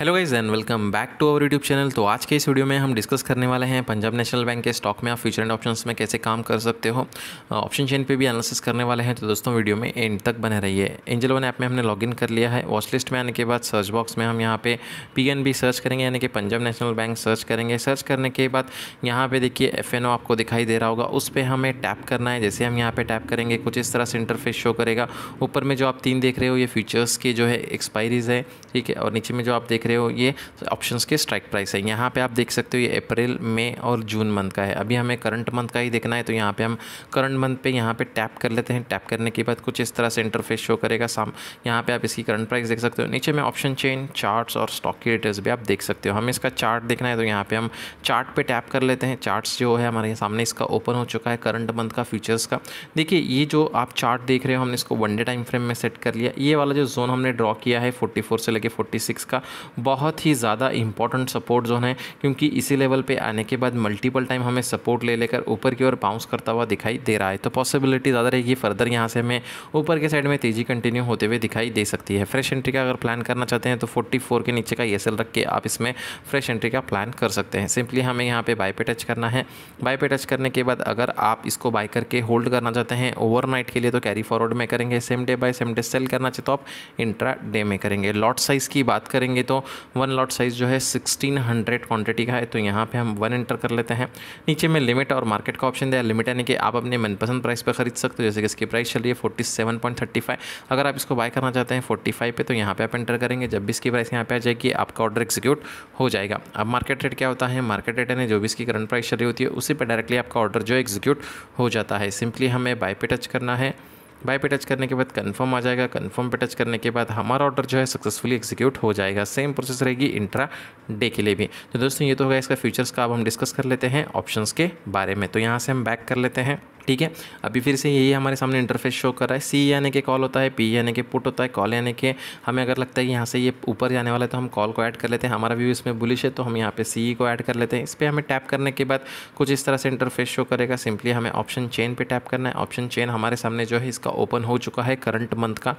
hello guys and welcome back to our YouTube channel तो आज के इस वीडियो में हम डिस्कस करने वाले हैं पंजाब नेशनल बैंक के स्टॉक में आप फ्यूचर एंड ऑप्शंस में कैसे काम कर सकते हो ऑप्शन चेन पे भी एनालिसिस करने वाले हैं तो दोस्तों वीडियो में एंड तक बने रहिए एंजल वन ऐप में हमने लॉग कर लिया है वॉच लिस्ट में आने के बाद सर्च बॉक्स में हम यहाँ पे पी सर्च करेंगे यानी कि पंजाब नेशनल बैंक सर्च करेंगे सर्च करने के बाद यहाँ पर देखिए एफ आपको दिखाई दे रहा होगा उस पर हमें टैप करना है जैसे हम यहाँ पर टैप करेंगे कुछ इस तरह से इंटरफेस शो करेगा ऊपर में जो आप तीन देख रहे हो ये फीचर्स के जो है एक्सपायरीज है ठीक है और नीचे में जो आप देख रहे रहे हो ये ऑप्शंस के स्ट्राइक प्राइस है यहाँ पे आप देख सकते हो ये अप्रैल मई और जून मंथ का है अभी हमें करंट मंथ का ही देखना है तो यहाँ पे हम करंट मंथ पे यहाँ पे टैप कर लेते हैं टैप करने के बाद कुछ इस तरह से इंटरफेस शो करेगा साम यहाँ पर आप इसकी करंट प्राइस देख सकते हो नीचे में ऑप्शन चेन चार्ट और स्टॉक की डिटेल्स भी आप देख सकते हो हमें इसका चार्ट देखना है तो यहाँ पर हम चार्ट पे टैप कर लेते हैं चार्ट्स जो है हमारे सामने इसका ओपन हो चुका है करंट मंथ का फीचर्स का देखिए ये जो आप चार्ट देख रहे हो हमने इसको वन डे टाइम फ्रेम में सेट कर लिया ये वाला जो जोन हमने ड्रॉ किया है 44 से लेके 46 का बहुत ही ज़्यादा इंपॉर्टेंट सपोर्ट जोन है क्योंकि इसी लेवल पे आने के बाद मल्टीपल टाइम हमें सपोर्ट ले लेकर ऊपर की ओर बाउंस करता हुआ दिखाई दे रहा है तो पॉसिबिलिटी ज़्यादा रहेगी फर्दर यहाँ से हमें ऊपर के साइड में तेज़ी कंटिन्यू होते हुए दिखाई दे सकती है फ्रेश एंट्री का अगर प्लान करना चाहते हैं तो फोर्टी के नीचे का ई रख के आप इसमें फ्रेश एंट्री का प्लान कर सकते हैं सिंपली हमें यहाँ पर बाई पे टच करना है बाई पे टच करने के बाद अगर आप इसको बाई करके होल्ड करना चाहते हैं ओवर के लिए तो कैरी फॉरवर्ड में करेंगे same day buy same day sell करना चाहते तो आप इंट्रा डे में करेंगे लॉट साइज़ की बात करेंगे तो वन लॉट साइज़ जो है सिक्सटीन हंड्रेड क्वान्टिटी का है तो यहाँ पे हम वन एंटर कर लेते हैं नीचे में लिमिट और मार्केट का ऑप्शन दिया लिमिट यानी कि आप अपने मनपसंद प्राइस पर खरीद सकते हो जैसे कि इसकी प्राइस चल रही है forty seven point thirty five अगर आप इसको बाय करना चाहते हैं फोर्टी फाइव पे तो यहाँ पर आप एंटर करेंगे जब भी इसकी प्राइस यहाँ पे आ जाएगी आपका ऑर्डर एक्जीक्यूट हो जाएगा अब मार्केट रेट क्या होता है मार्केट रेट यानी जो भी इसकी करंट प्राइस चल रही होती है उसी पर डायरेक्टली आपका ऑर्डर जो एक्जीक्यूट हो जाता है सिंपली हमें बाय पे टच करना है बाय पे टच करने के बाद कंफर्म आ जाएगा कंफर्म पे टच करने के बाद हमारा ऑर्डर जो है सक्सेसफुली एग्जीक्यूट हो जाएगा सेम प्रोसेस रहेगी इंट्रा डे के लिए भी तो दोस्तों ये तो होगा इसका फीचर्स का अब हम डिस्कस कर लेते हैं ऑप्शंस के बारे में तो यहाँ से हम बैक कर लेते हैं ठीक है अभी फिर से यही हमारे सामने इंटरफेस शो कर रहा है सी यानी कि कॉल होता है पी यानी कि पुट होता है कॉल यानी कि हमें अगर लगता है कि यहाँ से ये ऊपर जाने वाला है तो हम कॉल को ऐड कर लेते हैं हमारा व्यू इसमें बुलिश है तो हम यहाँ पे सी को ऐड कर लेते हैं इस पर हमें टैप करने के बाद कुछ इस तरह से इंटरफेस शो करेगा सिंपली हमें ऑप्शन चेन पर टैप करना है ऑप्शन चेन हमारे सामने जो है इसका ओपन हो चुका है करंट मंथ का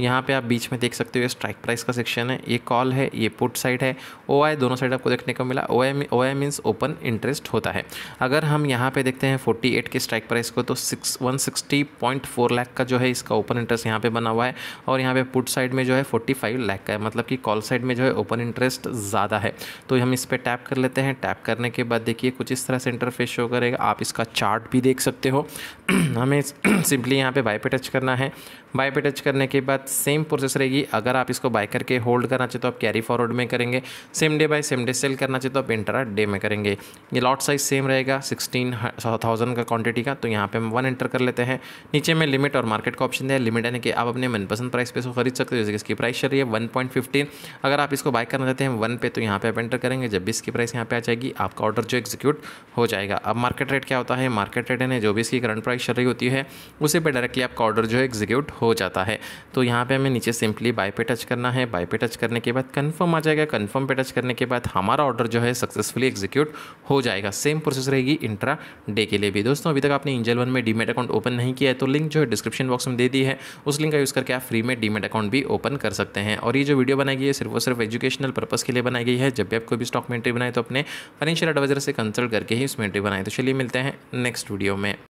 यहाँ पर आप बीच में देख सकते हो ये स्ट्राइक प्राइस का सेक्शन है ये कॉल है ये पुट साइड है ओ दोनों साइड आपको देखने को मिला O I means open interest होता है अगर हम यहाँ पर देखते हैं फोर्टी के स्ट्राइक प्राइस इसको तो six one sixty point four lakh का जो है इसका ओपन इंटरेस्ट यहाँ पे बना हुआ है और यहाँ पे पुट साइड में जो है फोर्टी फाइव लैख का है मतलब कि कॉल साइड में जो है ओपन इंटरेस्ट ज़्यादा है तो हम इस पर टैप कर लेते हैं टैप करने के बाद देखिए कुछ इस तरह से इंटरफेस शो करेगा आप इसका चार्ट भी देख सकते हो हमें सिंपली यहाँ पे बाई पे टच करना है बाई पे टच करने के बाद सेम प्रोसेस रहेगी अगर आप इसको बाई करके होल्ड करना चाहते तो आप कैरी फॉरवर्ड में करेंगे same day buy same day sell करना चाहते तो आप इंटरा डे में करेंगे ये लॉट साइज सेम रहेगा सिक्सटीन थाउजेंड का क्वान्टिटी का तो यहाँ पर हम वन एंटर कर लेते हैं नीचे में लिमिट और मार्केट का ऑप्शन दिया लिमिट यानी कि आप अपने मनपसंद प्राइस पे इसको खरीद सकते हो जैसे कि इसकी प्राइस चल रही है वन पॉइंट फिफ्टीन अगर आप इसको बाई करना चाहते हैं वन पे तो यहाँ पे आप एंटर करेंगे जब भी इसकी प्राइस यहाँ पे आ जाएगी आपका ऑर्डर जो एग्जीक्यूट हो जाएगा अब मार्केट रेट क्या होता है मार्केट रेट यानी जो भी इसकी करंट प्राइस रही होती है उसी पर डायरेक्टली आपका ऑर्डर जो है एग्जीक्यूट हो जाता है तो यहाँ पर हमें नीचे सिंपली बाय पे टच करना है बाय पे टच करने के बाद कन्फर्म आ जाएगा कन्फर्म पे टच करने के बाद हमारा ऑर्डर जो है सक्सेसफुली एग्जीक्यूट हो जाएगा सेम प्रोसेस रहेगी इंट्रा डे के लिए भी दोस्तों अभी तक आपने इंजल वन में डीमेट अकाउंट ओपन नहीं किया है तो लिंक जो है डिस्क्रिप्शन बॉक्स में दे दी है उस लिंक का यूज़ करके आप फ्री में डीमेट अकाउंट भी ओपन कर सकते हैं और ये जो वीडियो बनाई गई है सिर्फ और सिर्फ एजुकेशनल पर्पज़ के लिए बनाई गई है जब भी आप कोई भी स्टॉक में एंट्री बनाए तो अपने फाइनेंशियल एडवाइजर से कंसल्ट करके ही उसमें एंट्री बनाए तो चलिए मिलते हैं नेक्स्ट वीडियो में